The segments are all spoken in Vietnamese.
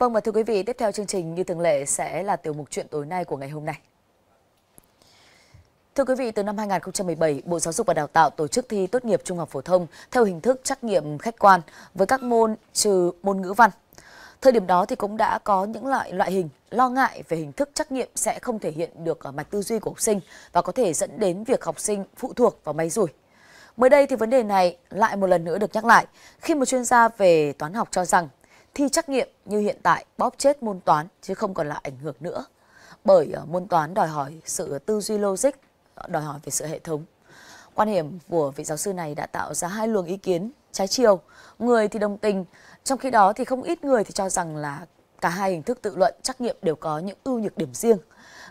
Vâng và thưa quý vị, tiếp theo chương trình như thường lệ sẽ là tiểu mục chuyện tối nay của ngày hôm nay. Thưa quý vị, từ năm 2017, Bộ Giáo dục và Đào tạo tổ chức thi tốt nghiệp trung học phổ thông theo hình thức trắc nghiệm khách quan với các môn trừ môn ngữ văn. Thời điểm đó thì cũng đã có những loại loại hình lo ngại về hình thức trắc nghiệm sẽ không thể hiện được ở mạch tư duy của học sinh và có thể dẫn đến việc học sinh phụ thuộc vào máy rủi. Mới đây thì vấn đề này lại một lần nữa được nhắc lại khi một chuyên gia về toán học cho rằng thi trắc nghiệm như hiện tại bóp chết môn toán chứ không còn là ảnh hưởng nữa. Bởi ờ, môn toán đòi hỏi sự tư duy logic, ờ, đòi hỏi về sự hệ thống. Quan điểm của vị giáo sư này đã tạo ra hai luồng ý kiến trái chiều. Người thì đồng tình, trong khi đó thì không ít người thì cho rằng là cả hai hình thức tự luận trắc nghiệm đều có những ưu nhược điểm riêng.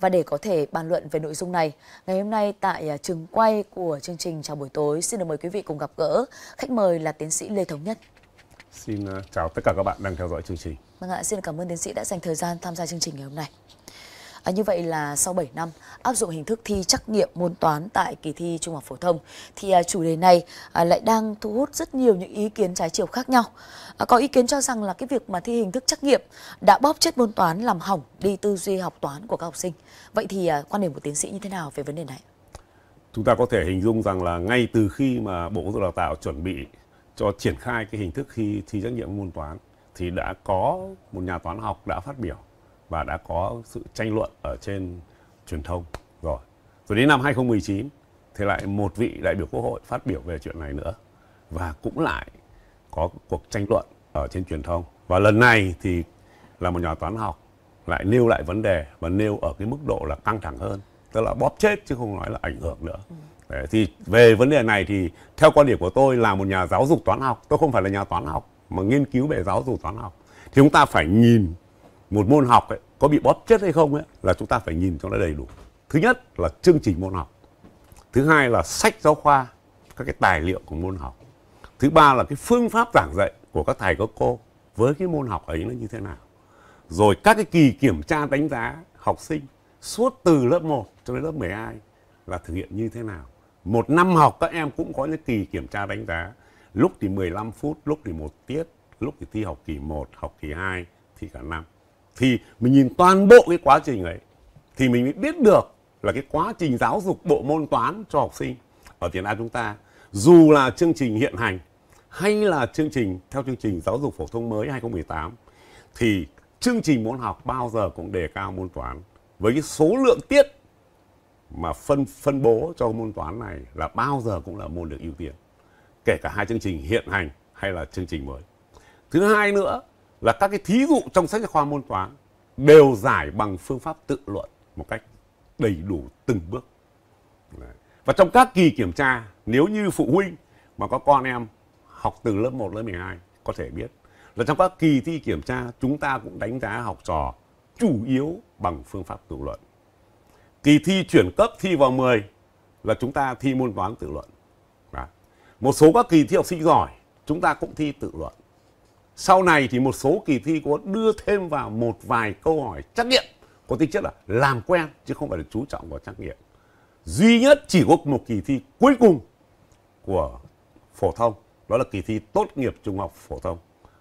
Và để có thể bàn luận về nội dung này, ngày hôm nay tại ờ, trường quay của chương trình Chào buổi tối, xin được mời quý vị cùng gặp gỡ khách mời là tiến sĩ Lê Thống Nhất. Xin ờ, chào tất cả các bạn đang theo dõi chương trình. Vâng ạ, xin cảm ơn tiến sĩ đã dành thời gian tham gia chương trình ngày hôm nay. À, như vậy là sau 7 năm áp dụng hình thức thi trắc nghiệm môn toán tại kỳ thi trung học phổ thông thì à, chủ đề này à, lại đang thu hút rất nhiều những ý kiến trái chiều khác nhau. À, có ý kiến cho rằng là cái việc mà thi hình thức trắc nghiệm đã bóp chết môn toán làm hỏng đi tư duy học toán của các học sinh. Vậy thì à, quan điểm của tiến sĩ như thế nào về vấn đề này? Chúng ta có thể hình dung rằng là ngay từ khi mà Bộ Giáo dục Đào tạo chuẩn bị cho triển khai cái hình thức khi thi trắc nghiệm môn toán thì đã có một nhà toán học đã phát biểu và đã có sự tranh luận ở trên truyền thông rồi. Rồi đến năm 2019 thì lại một vị đại biểu quốc hội phát biểu về chuyện này nữa và cũng lại có cuộc tranh luận ở trên truyền thông. Và lần này thì là một nhà toán học lại nêu lại vấn đề và nêu ở cái mức độ là căng thẳng hơn, tức là bóp chết chứ không nói là ảnh hưởng nữa. Ừ thì về vấn đề này thì theo quan điểm của tôi là một nhà giáo dục toán học tôi không phải là nhà toán học mà nghiên cứu về giáo dục toán học thì chúng ta phải nhìn một môn học ấy, có bị bóp chất hay không ấy, là chúng ta phải nhìn cho nó đầy đủ thứ nhất là chương trình môn học thứ hai là sách giáo khoa các cái tài liệu của môn học thứ ba là cái phương pháp giảng dạy của các thầy các cô với cái môn học ấy nó như thế nào rồi các cái kỳ kiểm tra đánh giá học sinh suốt từ lớp 1 cho đến lớp 12 là thực hiện như thế nào một năm học các em cũng có những kỳ kiểm tra đánh giá. Lúc thì 15 phút, lúc thì một tiết, lúc thì thi học kỳ 1, học kỳ 2, thì cả năm. Thì mình nhìn toàn bộ cái quá trình ấy thì mình mới biết được là cái quá trình giáo dục bộ môn toán cho học sinh ở Việt Nam chúng ta dù là chương trình hiện hành hay là chương trình theo chương trình giáo dục phổ thông mới 2018 thì chương trình môn học bao giờ cũng đề cao môn toán với cái số lượng tiết mà phân phân bố cho môn toán này là bao giờ cũng là môn được ưu tiên kể cả hai chương trình hiện hành hay là chương trình mới thứ hai nữa là các cái thí dụ trong sách giáo khoa môn toán đều giải bằng phương pháp tự luận một cách đầy đủ từng bước và trong các kỳ kiểm tra nếu như phụ huynh mà có con em học từ lớp 1 lớp 12 có thể biết là trong các kỳ thi kiểm tra chúng ta cũng đánh giá học trò chủ yếu bằng phương pháp tự luận kỳ thi chuyển cấp thi vào 10 là chúng ta thi môn toán tự luận. Đó. Một số các kỳ thi học sinh giỏi chúng ta cũng thi tự luận. Sau này thì một số kỳ thi có đưa thêm vào một vài câu hỏi trắc nghiệm có tính chất là làm quen chứ không phải là chú trọng vào trắc nghiệm. Duy nhất chỉ có một kỳ thi cuối cùng của phổ thông đó là kỳ thi tốt nghiệp trung học phổ thông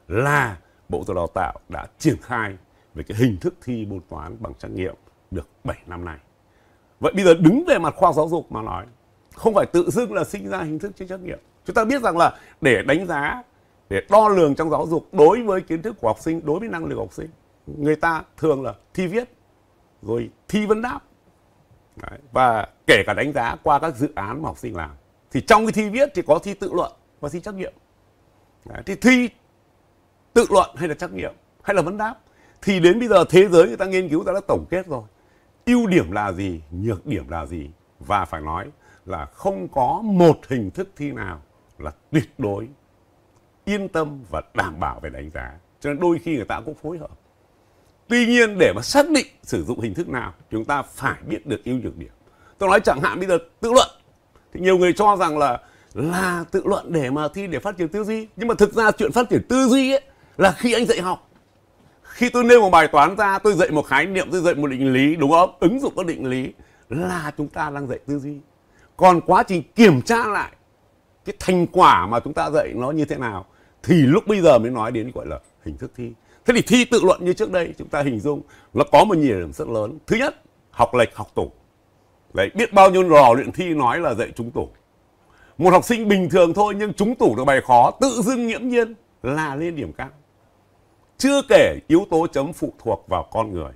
là Bộ Giáo đào tạo đã triển khai về cái hình thức thi môn toán bằng trắc nghiệm được 7 năm nay vậy bây giờ đứng về mặt khoa giáo dục mà nói không phải tự dưng là sinh ra hình thức chưa trắc nghiệm chúng ta biết rằng là để đánh giá để đo lường trong giáo dục đối với kiến thức của học sinh đối với năng lực học sinh người ta thường là thi viết rồi thi vấn đáp Đấy. và kể cả đánh giá qua các dự án mà học sinh làm thì trong cái thi viết thì có thi tự luận và thi trắc nghiệm Đấy. thì thi tự luận hay là trắc nghiệm hay là vấn đáp thì đến bây giờ thế giới người ta nghiên cứu ta đã tổng kết rồi ưu điểm là gì, nhược điểm là gì và phải nói là không có một hình thức thi nào là tuyệt đối yên tâm và đảm bảo về đánh giá. Cho nên đôi khi người ta cũng phối hợp. Tuy nhiên để mà xác định sử dụng hình thức nào, chúng ta phải biết được ưu nhược điểm. Tôi nói chẳng hạn bây giờ tự luận thì nhiều người cho rằng là là tự luận để mà thi để phát triển tư duy, nhưng mà thực ra chuyện phát triển tư duy ấy là khi anh dạy học khi tôi nêu một bài toán ra tôi dạy một khái niệm tôi dạy một định lý đúng không ứng dụng các định lý là chúng ta đang dạy tư duy còn quá trình kiểm tra lại cái thành quả mà chúng ta dạy nó như thế nào thì lúc bây giờ mới nói đến gọi là hình thức thi thế thì thi tự luận như trước đây chúng ta hình dung nó có một nhiều điểm rất lớn thứ nhất học lệch học tủ đấy biết bao nhiêu lò luyện thi nói là dạy trúng tủ một học sinh bình thường thôi nhưng trúng tủ được bài khó tự dưng nghiễm nhiên là lên điểm cao chưa kể yếu tố chấm phụ thuộc vào con người.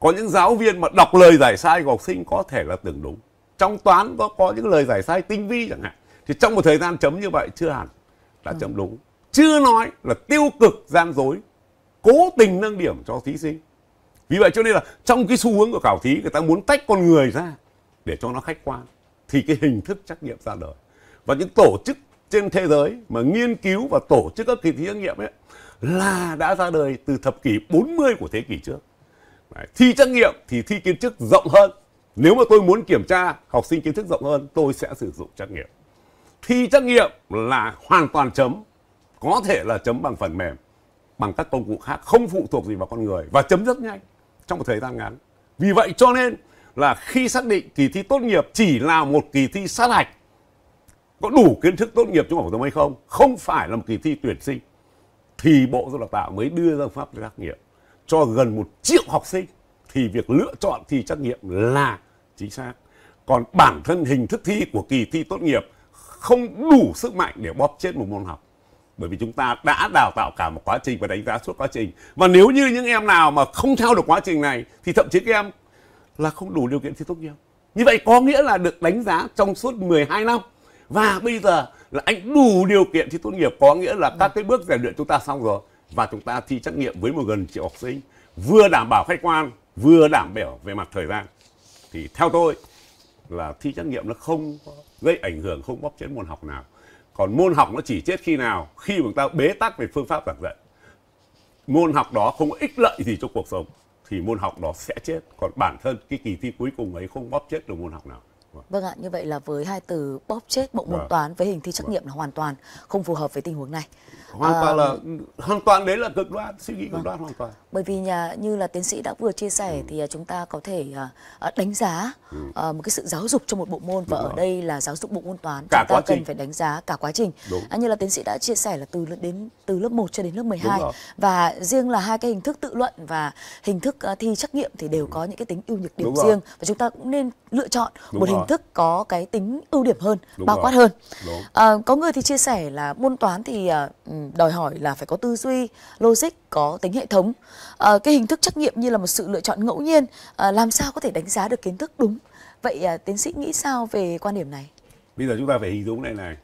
Có những giáo viên mà đọc lời giải sai của học sinh có thể là tưởng đúng. Trong toán có có những lời giải sai tinh vi chẳng hạn. Thì trong một thời gian chấm như vậy chưa hẳn là ừ. chấm đúng. Chưa nói là tiêu cực gian dối, cố tình nâng điểm cho thí sinh. Vì vậy cho nên là trong cái xu hướng của khảo thí người ta muốn tách con người ra để cho nó khách quan. Thì cái hình thức trắc nghiệm ra đời. Và những tổ chức trên thế giới mà nghiên cứu và tổ chức các kỳ thi trắc nghiệm ấy là đã ra đời từ thập kỷ 40 của thế kỷ trước. thi trắc nghiệm thì thi kiến thức rộng hơn. Nếu mà tôi muốn kiểm tra học sinh kiến thức rộng hơn, tôi sẽ sử dụng trắc nghiệm. Thi trắc nghiệm là hoàn toàn chấm, có thể là chấm bằng phần mềm, bằng các công cụ khác, không phụ thuộc gì vào con người và chấm rất nhanh trong một thời gian ngắn. Vì vậy cho nên là khi xác định kỳ thi tốt nghiệp chỉ là một kỳ thi sát hạch có đủ kiến thức tốt nghiệp trung học phổ thông hay không, không phải là một kỳ thi tuyển sinh thì Bộ Giáo dục Đào tạo mới đưa ra pháp trắc nghiệm cho gần một triệu học sinh thì việc lựa chọn thi trắc nghiệm là chính xác. Còn bản thân hình thức thi của kỳ thi tốt nghiệp không đủ sức mạnh để bóp chết một môn học. Bởi vì chúng ta đã đào tạo cả một quá trình và đánh giá suốt quá trình. Và nếu như những em nào mà không theo được quá trình này thì thậm chí các em là không đủ điều kiện thi tốt nghiệp. Như vậy có nghĩa là được đánh giá trong suốt 12 năm. Và bây giờ là anh đủ điều kiện thi tốt nghiệp có nghĩa là các cái bước rèn luyện chúng ta xong rồi và chúng ta thi trắc nghiệm với một gần triệu học sinh vừa đảm bảo khách quan vừa đảm bảo về mặt thời gian thì theo tôi là thi trắc nghiệm nó không gây ảnh hưởng không bóp chết môn học nào còn môn học nó chỉ chết khi nào khi mà chúng ta bế tắc về phương pháp giảng dạy môn học đó không có ích lợi gì cho cuộc sống thì môn học đó sẽ chết còn bản thân cái kỳ thi cuối cùng ấy không bóp chết được môn học nào Vâng ạ, như vậy là với hai từ bóp chết bộ môn vâng. toán với hình thi trắc vâng. nghiệm là hoàn toàn không phù hợp với tình huống này. Hoàn à, toàn là hoàn toàn đấy là cực đoan, suy nghĩ cực vâng. đoan hoàn toàn. Bởi vì nhà như là tiến sĩ đã vừa chia sẻ ừ. thì à, chúng ta có thể à, à, đánh giá ừ. Ờ, một cái sự giáo dục cho một bộ môn và ở đây là giáo dục bộ môn toán. Cả chúng ta quá cần phải đánh giá cả quá trình. Đúng. À, như là tiến sĩ đã chia sẻ là từ đến từ lớp 1 cho đến lớp 12 và riêng là hai cái hình thức tự luận và hình thức thi trắc nghiệm thì đều ừ. có những cái tính ưu nhược điểm riêng và chúng ta cũng nên lựa chọn Đúng một rồi. hình hình thức có cái tính ưu điểm hơn Đúng bao rồi. quát hơn À, có người thì chia sẻ là môn toán thì à, đòi hỏi là phải có tư duy logic có tính hệ thống à, cái hình thức trắc nghiệm như là một sự lựa chọn ngẫu nhiên à, làm sao có thể đánh giá được kiến thức đúng vậy à, tiến sĩ nghĩ sao về quan điểm này bây giờ chúng ta phải hình dung này này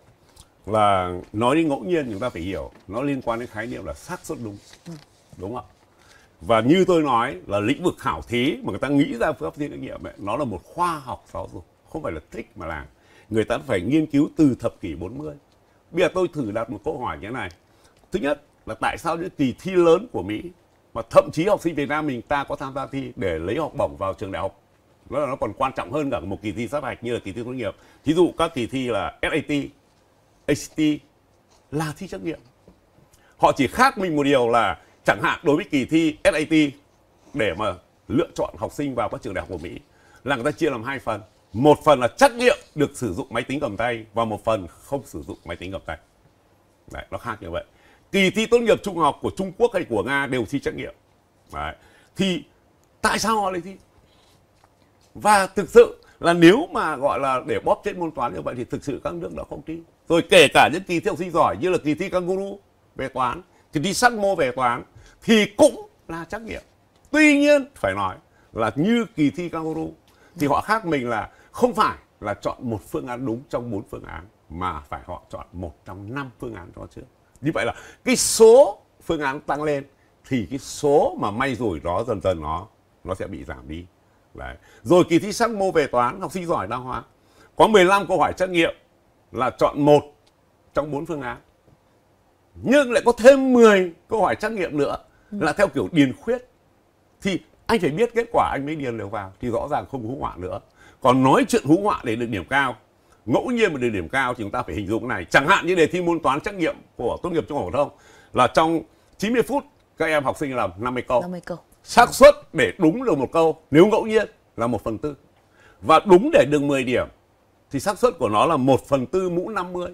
là nói đến ngẫu nhiên chúng ta phải hiểu nó liên quan đến khái niệm là xác suất đúng ừ. đúng không và như tôi nói là lĩnh vực khảo thí mà người ta nghĩ ra phương pháp thí nghiệm ấy, nó là một khoa học giáo dục không phải là thích mà làm người ta phải nghiên cứu từ thập kỷ 40 bây giờ tôi thử đặt một câu hỏi như thế này thứ nhất là tại sao những kỳ thi lớn của Mỹ mà thậm chí học sinh Việt Nam mình ta có tham gia thi để lấy học bổng vào trường đại học đó là nó còn quan trọng hơn cả một kỳ thi sát hạch như là kỳ thi tốt nghiệp thí dụ các kỳ thi là SAT ACT là thi trắc nghiệm họ chỉ khác mình một điều là chẳng hạn đối với kỳ thi SAT để mà lựa chọn học sinh vào các trường đại học của Mỹ là người ta chia làm hai phần một phần là trắc nghiệm được sử dụng máy tính cầm tay và một phần không sử dụng máy tính cầm tay Đấy, nó khác như vậy kỳ thi tốt nghiệp trung học của Trung Quốc hay của Nga đều thi trắc nghiệm Đấy. thì tại sao họ lại thi và thực sự là nếu mà gọi là để bóp chết môn toán như vậy thì thực sự các nước đã không thi rồi kể cả những kỳ thi học sinh giỏi như là kỳ thi kangaroo về toán kỳ thi sắt mô về toán thì cũng là trắc nghiệm tuy nhiên phải nói là như kỳ thi kangaroo thì họ khác mình là không phải là chọn một phương án đúng trong bốn phương án mà phải họ chọn một trong năm phương án đó trước như vậy là cái số phương án tăng lên thì cái số mà may rủi đó dần dần nó nó sẽ bị giảm đi Đấy. rồi kỳ thi sắc mô về toán học sinh giỏi đa hóa có 15 câu hỏi trắc nghiệm là chọn một trong bốn phương án nhưng lại có thêm 10 câu hỏi trắc nghiệm nữa ừ. là theo kiểu điền khuyết thì anh phải biết kết quả anh mới điền được vào thì rõ ràng không hữu hỏa nữa còn nói chuyện hú họa để được điểm cao ngẫu nhiên mà được điểm cao thì chúng ta phải hình dung này chẳng hạn như đề thi môn toán trắc nghiệm của tốt nghiệp trung học phổ thông là trong 90 phút các em học sinh làm 50 câu 50 câu xác suất để đúng được một câu nếu ngẫu nhiên là một phần tư và đúng để được 10 điểm thì xác suất của nó là một phần tư mũ 50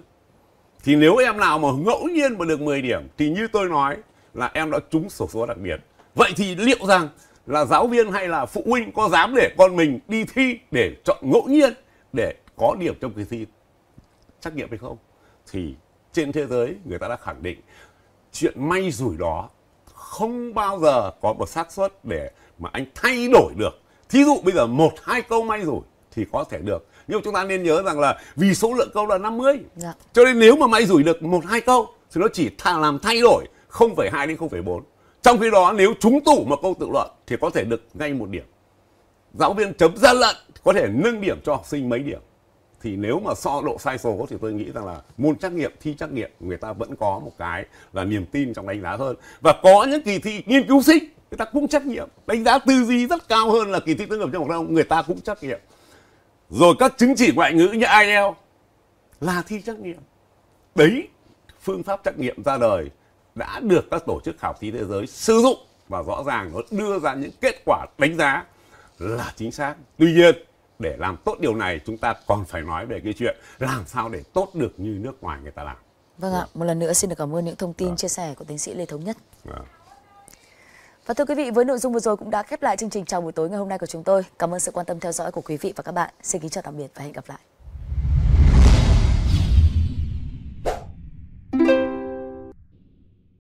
thì nếu em nào mà ngẫu nhiên mà được 10 điểm thì như tôi nói là em đã trúng sổ số đặc biệt vậy thì liệu rằng là giáo viên hay là phụ huynh có dám để con mình đi thi để chọn ngẫu nhiên để có điểm trong kỳ thi trắc nghiệm hay không thì trên thế giới người ta đã khẳng định chuyện may rủi đó không bao giờ có một xác suất để mà anh thay đổi được thí dụ bây giờ một hai câu may rủi thì có thể được nhưng chúng ta nên nhớ rằng là vì số lượng câu là 50 dạ. cho nên nếu mà may rủi được một hai câu thì nó chỉ làm thay đổi 0,2 đến 0,4 trong khi đó nếu chúng tủ một câu tự luận thì có thể được ngay một điểm. Giáo viên chấm gian lận có thể nâng điểm cho học sinh mấy điểm. Thì nếu mà so độ sai số thì tôi nghĩ rằng là môn trắc nghiệm, thi trắc nghiệm người ta vẫn có một cái là niềm tin trong đánh giá hơn. Và có những kỳ thi nghiên cứu sinh người ta cũng trách nhiệm. Đánh giá tư duy rất cao hơn là kỳ thi tốt nghiệp trung học phổ người ta cũng trách nhiệm. Rồi các chứng chỉ ngoại ngữ như IELTS là thi trắc nghiệm. Đấy phương pháp trắc nghiệm ra đời đã được các tổ chức khảo thí thế giới sử dụng và rõ ràng nó đưa ra những kết quả đánh giá là chính xác. Tuy nhiên, để làm tốt điều này chúng ta còn phải nói về cái chuyện làm sao để tốt được như nước ngoài người ta làm. Vâng ạ, à. một lần nữa xin được cảm ơn những thông tin à. chia sẻ của tiến sĩ Lê Thống Nhất. À. Và thưa quý vị, với nội dung vừa rồi cũng đã khép lại chương trình chào buổi tối ngày hôm nay của chúng tôi. Cảm ơn sự quan tâm theo dõi của quý vị và các bạn. Xin kính chào tạm biệt và hẹn gặp lại.